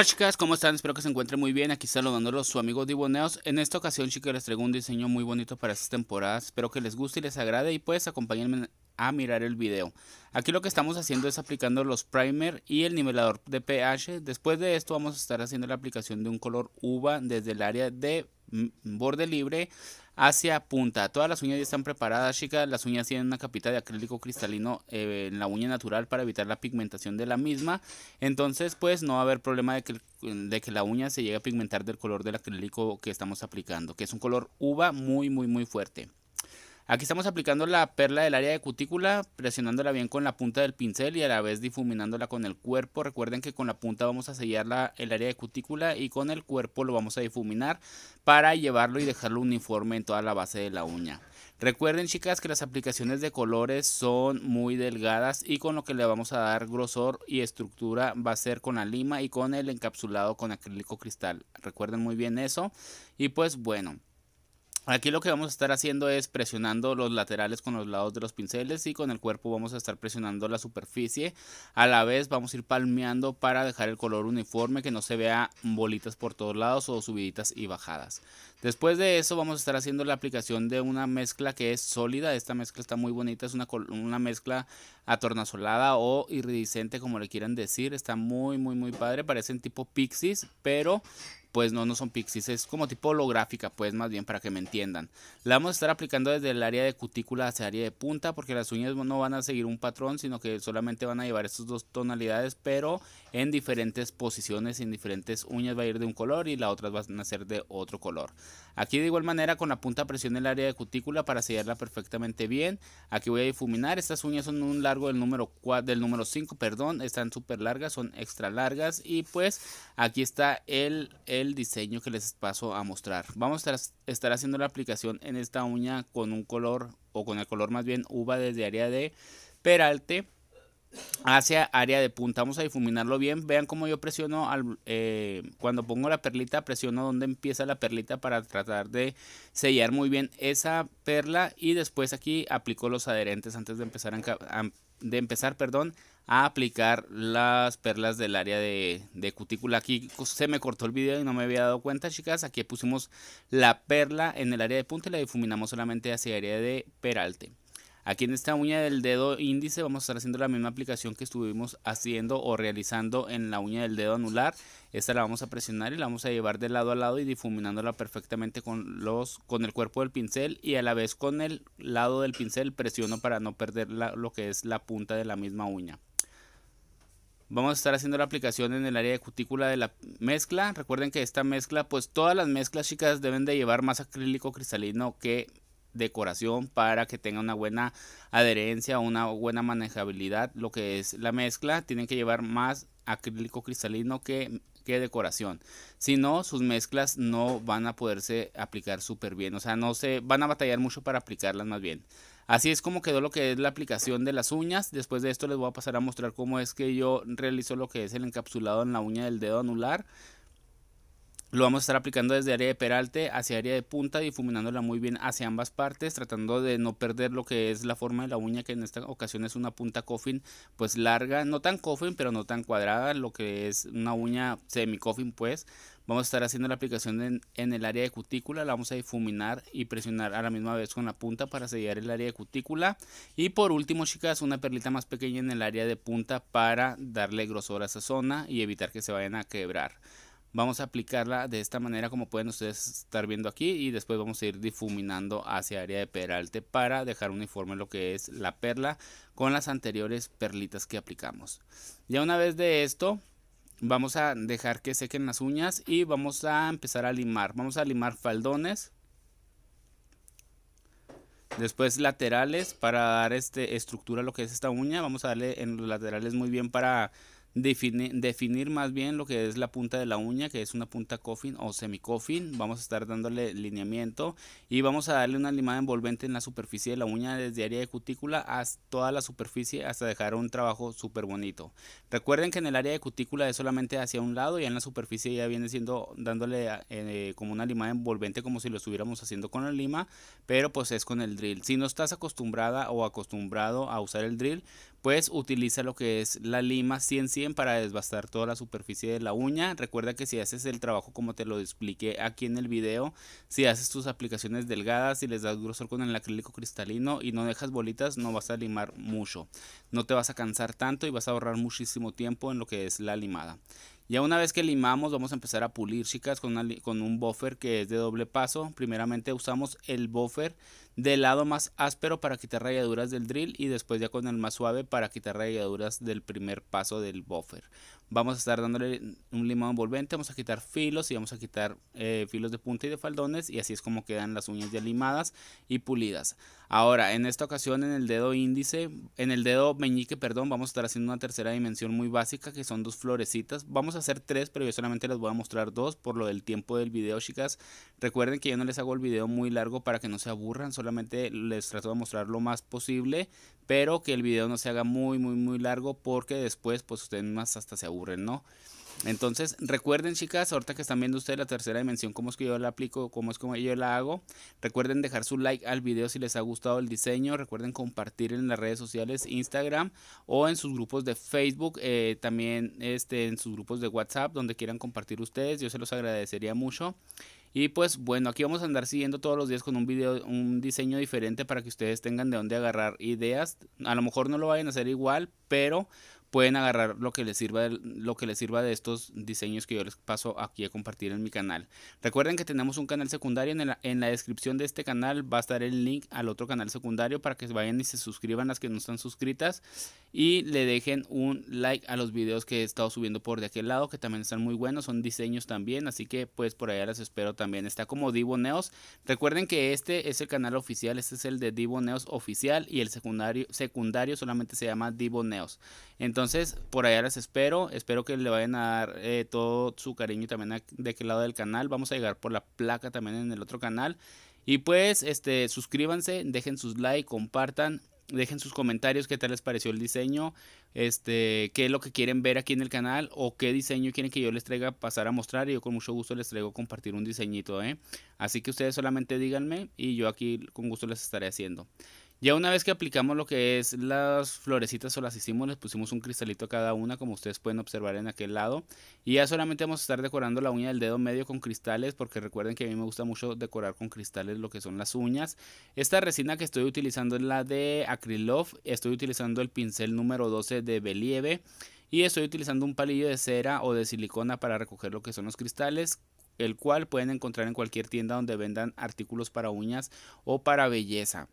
Hola chicas, ¿cómo están? Espero que se encuentren muy bien. Aquí está su amigo Diboneos. En esta ocasión, chicas, les traigo un diseño muy bonito para esta temporada. Espero que les guste y les agrade y pues acompáñenme a mirar el video. Aquí lo que estamos haciendo es aplicando los primer y el nivelador de pH. Después de esto vamos a estar haciendo la aplicación de un color uva desde el área de borde libre hacia punta. Todas las uñas ya están preparadas, chicas. Las uñas tienen una capita de acrílico cristalino eh, en la uña natural para evitar la pigmentación de la misma. Entonces, pues no va a haber problema de que, de que la uña se llegue a pigmentar del color del acrílico que estamos aplicando, que es un color uva muy, muy, muy fuerte. Aquí estamos aplicando la perla del área de cutícula, presionándola bien con la punta del pincel y a la vez difuminándola con el cuerpo. Recuerden que con la punta vamos a sellar el área de cutícula y con el cuerpo lo vamos a difuminar para llevarlo y dejarlo uniforme en toda la base de la uña. Recuerden chicas que las aplicaciones de colores son muy delgadas y con lo que le vamos a dar grosor y estructura va a ser con la lima y con el encapsulado con acrílico cristal. Recuerden muy bien eso y pues bueno. Aquí lo que vamos a estar haciendo es presionando los laterales con los lados de los pinceles y con el cuerpo vamos a estar presionando la superficie. A la vez vamos a ir palmeando para dejar el color uniforme que no se vea bolitas por todos lados o subiditas y bajadas. Después de eso vamos a estar haciendo la aplicación de una mezcla que es sólida. Esta mezcla está muy bonita, es una, una mezcla atornasolada o iridiscente como le quieran decir. Está muy muy muy padre, parecen tipo pixies pero pues no, no son pixies, es como tipo holográfica, pues más bien para que me entiendan. La vamos a estar aplicando desde el área de cutícula hacia el área de punta, porque las uñas no van a seguir un patrón, sino que solamente van a llevar estas dos tonalidades, pero en diferentes posiciones, en diferentes uñas va a ir de un color y las otras van a ser de otro color. Aquí de igual manera con la punta presione el área de cutícula para sellarla perfectamente bien. Aquí voy a difuminar, estas uñas son un largo del número 4, del número 5, perdón, están súper largas, son extra largas y pues aquí está el el diseño que les paso a mostrar. Vamos a estar haciendo la aplicación en esta uña con un color o con el color más bien uva desde área de peralte hacia área de punta. Vamos a difuminarlo bien. Vean cómo yo presiono al, eh, cuando pongo la perlita, presiono donde empieza la perlita para tratar de sellar muy bien esa perla y después aquí aplico los adherentes antes de empezar a, de empezar, perdón, a aplicar las perlas del área de, cutícula. Aquí se me cortó el video y no me había dado cuenta, chicas. Aquí pusimos la perla en el área de punta y la difuminamos solamente hacia el área de peralte. Aquí en esta uña del dedo índice vamos a estar haciendo la misma aplicación que estuvimos haciendo o realizando en la uña del dedo anular. Esta la vamos a presionar y la vamos a llevar de lado a lado y difuminándola perfectamente con, los, con el cuerpo del pincel y a la vez con el lado del pincel presiono para no perder lo que es la punta de la misma uña. Vamos a estar haciendo la aplicación en el área de cutícula de la mezcla. Recuerden que esta mezcla, pues todas las mezclas chicas deben de llevar más acrílico cristalino que decoración para que tenga una buena adherencia, una buena manejabilidad. Lo que es la mezcla, tienen que llevar más acrílico cristalino que, que decoración. Si no, sus mezclas no van a poderse aplicar súper bien. O sea, no se van a batallar mucho para aplicarlas más bien. Así es como quedó lo que es la aplicación de las uñas. Después de esto les voy a pasar a mostrar cómo es que yo realizo lo que es el encapsulado en la uña del dedo anular. Lo vamos a estar aplicando desde área de peralte hacia área de punta, difuminándola muy bien hacia ambas partes, tratando de no perder lo que es la forma de la uña, que en esta ocasión es una punta coffin, pues larga, no tan coffin, pero no tan cuadrada, lo que es una uña semi-coffin, pues. Vamos a estar haciendo la aplicación en, en, el área de cutícula, la vamos a difuminar y presionar a la misma vez con la punta para sellar el área de cutícula. Y por último, chicas, una perlita más pequeña en el área de punta para darle grosor a esa zona y evitar que se vayan a quebrar vamos a aplicarla de esta manera como pueden ustedes estar viendo aquí y después vamos a ir difuminando hacia área de peralte para dejar uniforme lo que es la perla con las anteriores perlitas que aplicamos ya una vez de esto vamos a dejar que sequen las uñas y vamos a empezar a limar vamos a limar faldones después laterales para dar este estructura a lo que es esta uña vamos a darle en los laterales muy bien para Definir, más bien lo que es la punta de la uña, que es una punta coffin o semi-coffin. Vamos a estar dándole lineamiento y vamos a darle una limada envolvente en la superficie de la uña desde área de cutícula hasta toda la superficie hasta dejar un trabajo súper bonito. Recuerden que en el área de cutícula es solamente hacia un lado y en la superficie ya viene siendo dándole eh, como una limada envolvente como si lo estuviéramos haciendo con la lima, pero pues es con el drill. Si no estás acostumbrada o acostumbrado a usar el drill, pues utiliza lo que es la lima 100-100 para desbastar toda la superficie de la uña. Recuerda que si haces el trabajo como te lo expliqué aquí en el video, si haces tus aplicaciones delgadas y les das grosor con el acrílico cristalino y no dejas bolitas, no vas a limar mucho. No te vas a cansar tanto y vas a ahorrar muchísimo tiempo en lo que es la limada. Ya una vez que limamos vamos a empezar a pulir chicas con, con un buffer que es de doble paso. Primeramente usamos el buffer del lado más áspero para quitar rayaduras del drill y después ya con el más suave para quitar rayaduras del primer paso del buffer. Vamos a estar dándole un limado envolvente, vamos a quitar filos y vamos a quitar eh, filos de punta y de faldones y así es como quedan las uñas ya limadas y pulidas. Ahora, en esta ocasión en el dedo índice, en el dedo meñique, perdón, vamos a estar haciendo una tercera dimensión muy básica que son dos florecitas. Vamos a hacer tres, pero yo solamente les voy a mostrar dos por lo del tiempo del video, chicas. Recuerden que yo no les hago el video muy largo para que no se aburran, solamente les trato de mostrar lo más posible, pero que el video no se haga muy, muy, muy largo porque después pues ustedes más hasta se aburren, ¿no? Entonces, recuerden, chicas, ahorita que están viendo ustedes la tercera dimensión, cómo es que yo la aplico, cómo es que yo la hago. Recuerden dejar su like al video si les ha gustado el diseño. Recuerden compartir en las redes sociales, Instagram o en sus grupos de Facebook, eh, también este, en sus grupos de WhatsApp, donde quieran compartir ustedes. Yo se los agradecería mucho. Y pues bueno, aquí vamos a andar siguiendo todos los días con un video, un diseño diferente para que ustedes tengan de dónde agarrar ideas. A lo mejor no lo vayan a hacer igual, pero pueden agarrar lo que les sirva de, lo que les sirva de estos diseños que yo les paso aquí a compartir en mi canal. Recuerden que tenemos un canal secundario en, en la descripción de este canal va a estar el link al otro canal secundario para que vayan y se suscriban las que no están suscritas y le dejen un like a los videos que he estado subiendo por de aquel lado que también están muy buenos, son diseños también, así que pues por allá las espero también. Está como Divo Neos. Recuerden que este es el canal oficial, este es el de Divo Neos oficial y el secundario secundario solamente se llama Divo Neos. Entonces entonces, por allá les espero. Espero que le vayan a dar eh, todo su cariño también de aquel lado del canal. Vamos a llegar por la placa también en el otro canal. Y pues, este, suscríbanse, dejen sus likes, compartan, dejen sus comentarios, qué tal les pareció el diseño, este, qué es lo que quieren ver aquí en el canal o qué diseño quieren que yo les traiga pasar a mostrar y yo con mucho gusto les traigo compartir un diseñito, ¿eh? Así que ustedes solamente díganme y yo aquí con gusto les estaré haciendo. Ya una vez que aplicamos lo que es las florecitas o las hicimos, les pusimos un cristalito a cada una, como ustedes pueden observar en aquel lado. Y ya solamente vamos a estar decorando la uña del dedo medio con cristales, porque recuerden que a mí me gusta mucho decorar con cristales lo que son las uñas. Esta resina que estoy utilizando es la de Acrylof, estoy utilizando el pincel número 12 de Believe. Y estoy utilizando un palillo de cera o de silicona para recoger lo que son los cristales el cual pueden encontrar en cualquier tienda donde vendan artículos para uñas o para belleza.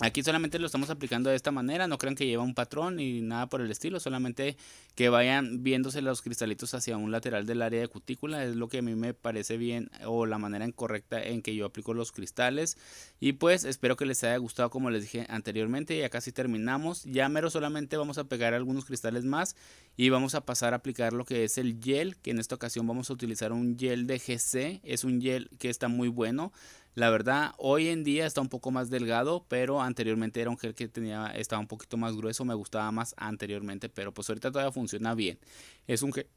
Aquí solamente lo estamos aplicando de esta manera, no crean que lleva un patrón ni nada por el estilo, solamente que vayan viéndose los cristalitos hacia un lateral del área de cutícula, es lo que a mí me parece bien o la manera incorrecta en que yo aplico los cristales. Y pues espero que les haya gustado como les dije anteriormente, ya casi terminamos, ya mero solamente vamos a pegar algunos cristales más y vamos a pasar a aplicar lo que es el gel, que en esta ocasión vamos a utilizar un gel de GC, es un gel que está muy bueno. La verdad, hoy en día está un poco más delgado, pero anteriormente era un gel que tenía, estaba un poquito más grueso, me gustaba más anteriormente, pero pues ahorita todavía funciona bien. Es un gel,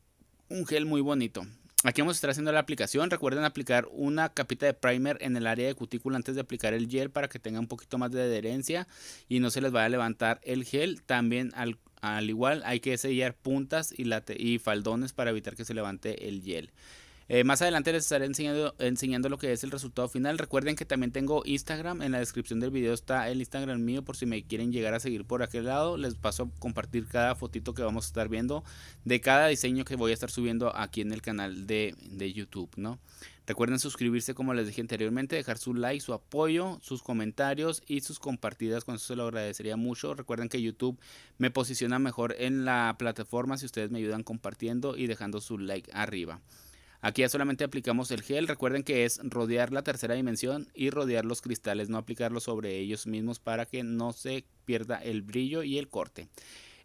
un gel muy bonito. Aquí vamos a estar haciendo la aplicación. Recuerden aplicar una capita de primer en el área de cutícula antes de aplicar el gel para que tenga un poquito más de adherencia y no se les vaya a levantar el gel. También al, igual hay que sellar puntas y, y faldones para evitar que se levante el gel. Eh, más adelante les estaré enseñando, enseñando lo que es el resultado final. Recuerden que también tengo Instagram. En la descripción del video está el Instagram mío por si me quieren llegar a seguir por aquel lado. Les paso a compartir cada fotito que vamos a estar viendo de cada diseño que voy a estar subiendo aquí en el canal de, YouTube, ¿no? Recuerden suscribirse como les dije anteriormente, dejar su like, su apoyo, sus comentarios y sus compartidas, con eso se lo agradecería mucho. Recuerden que YouTube me posiciona mejor en la plataforma si ustedes me ayudan compartiendo y dejando su like arriba. Aquí ya solamente aplicamos el gel. Recuerden que es rodear la tercera dimensión y rodear los cristales, no aplicarlo sobre ellos mismos para que no se pierda el brillo y el corte.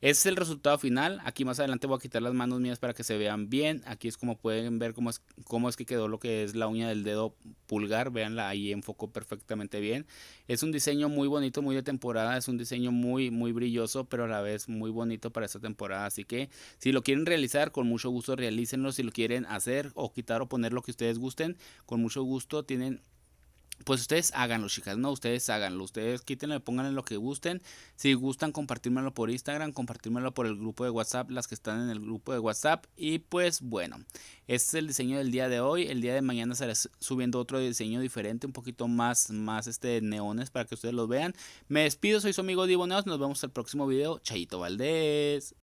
Ese es el resultado final. Aquí más adelante voy a quitar las manos mías para que se vean bien. Aquí es como pueden ver cómo es, cómo es que quedó lo que es la uña del dedo pulgar. Veanla ahí enfocó perfectamente bien. Es un diseño muy bonito, muy de temporada. Es un diseño muy, muy brilloso, pero a la vez muy bonito para esta temporada. Así que si lo quieren realizar, con mucho gusto realícenlo. Si lo quieren hacer o quitar o poner lo que ustedes gusten, con mucho gusto tienen pues ustedes háganlo, chicas, ¿no? Ustedes háganlo, ustedes quítenlo, en lo que gusten. Si gustan, compartírmelo por Instagram, compartírmelo por el grupo de WhatsApp, las que están en el grupo de WhatsApp. Y pues bueno, este es el diseño del día de hoy. El día de mañana estaré subiendo otro diseño diferente, un poquito más, más este neones para que ustedes los vean. Me despido, soy su amigo Diboneos, nos vemos el próximo video. Chaito Valdés.